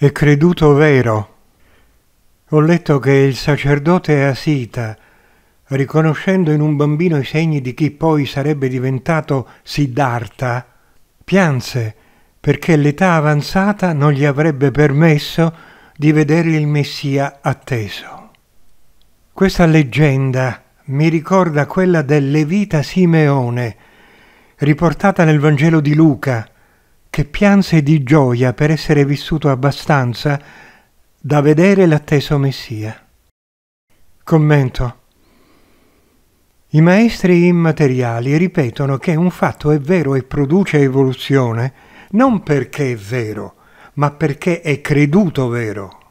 e creduto vero. Ho letto che il sacerdote Asita, riconoscendo in un bambino i segni di chi poi sarebbe diventato Siddhartha, pianse perché l'età avanzata non gli avrebbe permesso di vedere il Messia atteso. Questa leggenda mi ricorda quella del Levita Simeone, riportata nel Vangelo di Luca, che pianse di gioia per essere vissuto abbastanza da vedere l'atteso Messia. Commento. I maestri immateriali ripetono che un fatto è vero e produce evoluzione non perché è vero, ma perché è creduto vero.